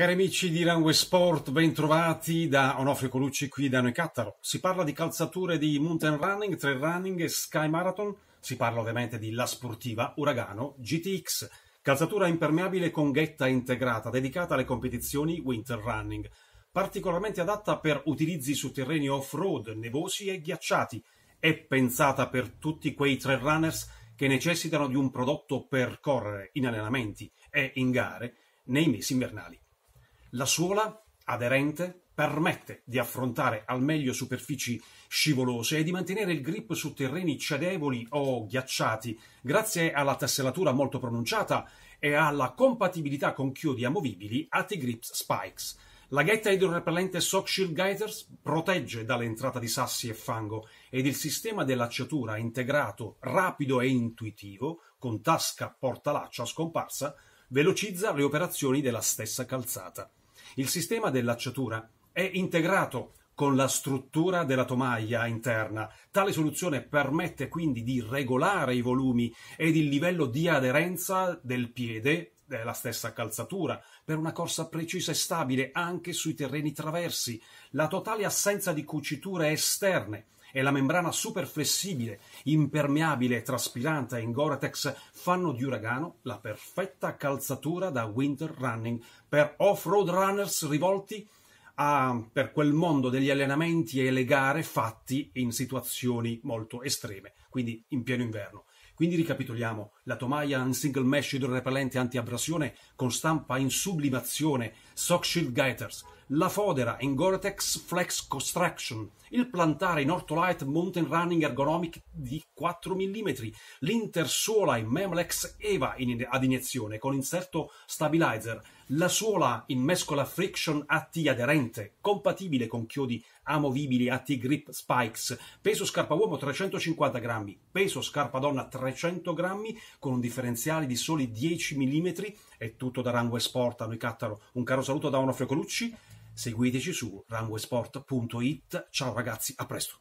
Cari amici di Runway Sport, ben da Onofrio Colucci qui da noi Cattaro. Si parla di calzature di mountain running, trail running e sky marathon. Si parla ovviamente di La Sportiva Uragano GTX, calzatura impermeabile con ghetta integrata dedicata alle competizioni winter running, particolarmente adatta per utilizzi su terreni off-road, nevosi e ghiacciati. È pensata per tutti quei trail runners che necessitano di un prodotto per correre in allenamenti e in gare nei mesi invernali. La suola aderente permette di affrontare al meglio superfici scivolose e di mantenere il grip su terreni cedevoli o ghiacciati grazie alla tessellatura molto pronunciata e alla compatibilità con chiodi amovibili anti-grip spikes. La ghetta idrorepellente Sock Shield Gaiters protegge dall'entrata di sassi e fango ed il sistema dell'acciatura integrato, rapido e intuitivo, con tasca portalaccia scomparsa, velocizza le operazioni della stessa calzata. Il sistema dell'acciatura è integrato con la struttura della tomaia interna. Tale soluzione permette quindi di regolare i volumi ed il livello di aderenza del piede della stessa calzatura, per una corsa precisa e stabile anche sui terreni traversi, la totale assenza di cuciture esterne e la membrana super flessibile, impermeabile, e traspirante in Gore-Tex fanno di Uragano la perfetta calzatura da winter running per off-road runners rivolti a, per quel mondo degli allenamenti e le gare fatti in situazioni molto estreme, quindi in pieno inverno. Quindi ricapitoliamo, la tomaia in single mesh idrorepellente antiabrasione con stampa in sublimazione, sock shield gaiters, la fodera in Gore-Tex Flex Construction, il plantare in Ortolite Mountain Running Ergonomic di 4 mm, l'intersuola in Memlex Eva in, ad iniezione con inserto stabilizer, la suola in mescola friction AT aderente, compatibile con chiodi amovibili AT grip spikes, peso scarpa uomo 350 grammi, peso scarpa donna 300 grammi, con un differenziale di soli 10 mm. È tutto da Rangue Sport a noi Cattaro. Un caro saluto da Onofrio Colucci. Seguiteci su ranguesport.it, Ciao ragazzi, a presto.